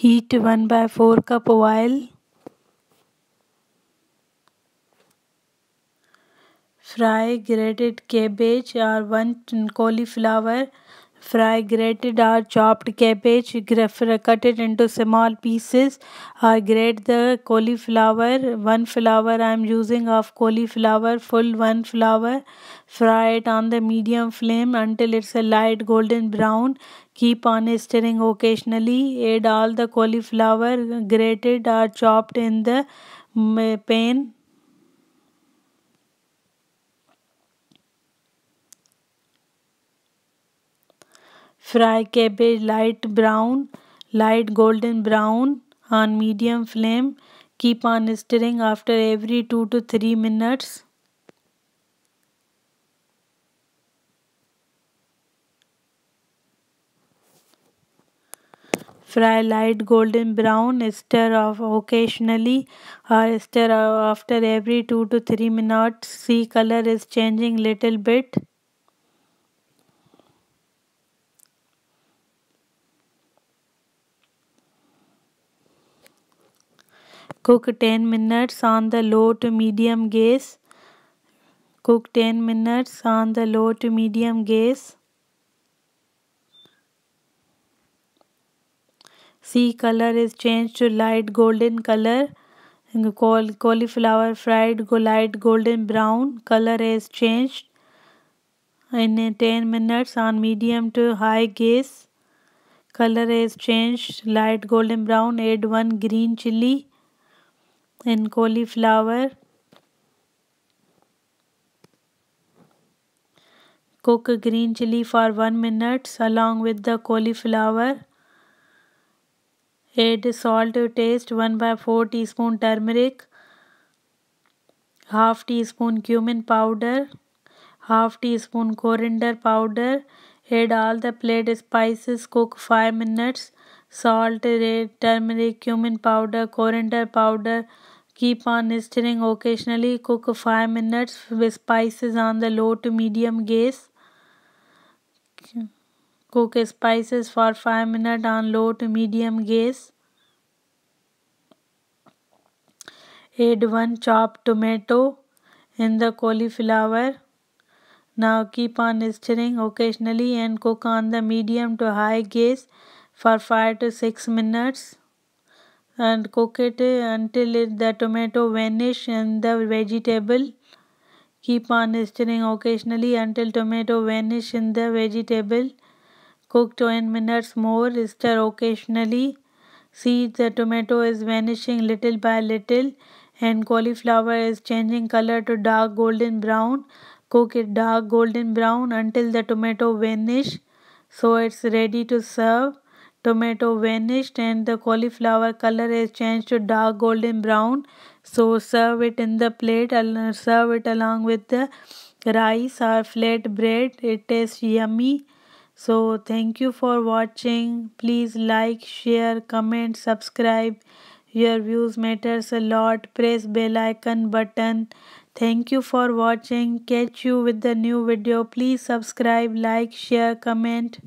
heat 1 by 4 cup oil fry grated cabbage or one cauliflower Fry grated or chopped cabbage, cut it into small pieces. I grate the cauliflower, one flower I am using of cauliflower, full one flower. Fry it on the medium flame until it's a light golden brown. Keep on stirring occasionally. Add all the cauliflower grated or chopped in the mm, pan fry cabbage light brown light golden brown on medium flame keep on stirring after every two to three minutes fry light golden brown stir off occasionally और stir after every two to three minutes see colour is changing little bit Cook 10 minutes on the low to medium gas. Cook 10 minutes on the low to medium gas. See color is changed to light golden color. cauliflower fried go light golden brown. Color is changed in 10 minutes on medium to high gas. Color is changed light golden brown. Add one green chili and cauliflower. Cook green chili for 1 minute along with the cauliflower. Add salt to taste 1 by 4 teaspoon turmeric, half teaspoon cumin powder, half teaspoon coriander powder. Add all the plate spices, cook 5 minutes. Salt, red turmeric, cumin powder, coriander powder, Keep on stirring occasionally. Cook 5 minutes with spices on the low to medium gas. Cook spices for 5 minutes on low to medium gas. Add 1 chopped tomato in the cauliflower. Now keep on stirring occasionally and cook on the medium to high gas for 5 to 6 minutes and cook it until it, the tomato vanish and the vegetable keep on stirring occasionally until tomato vanish in the vegetable cook 10 minutes more stir occasionally see the tomato is vanishing little by little and cauliflower is changing color to dark golden brown cook it dark golden brown until the tomato vanish so it's ready to serve tomato vanished and the cauliflower color is changed to dark golden brown so serve it in the plate and serve it along with the rice or flat bread it tastes yummy so thank you for watching please like share comment subscribe your views matters a lot press bell icon button thank you for watching catch you with the new video please subscribe like share comment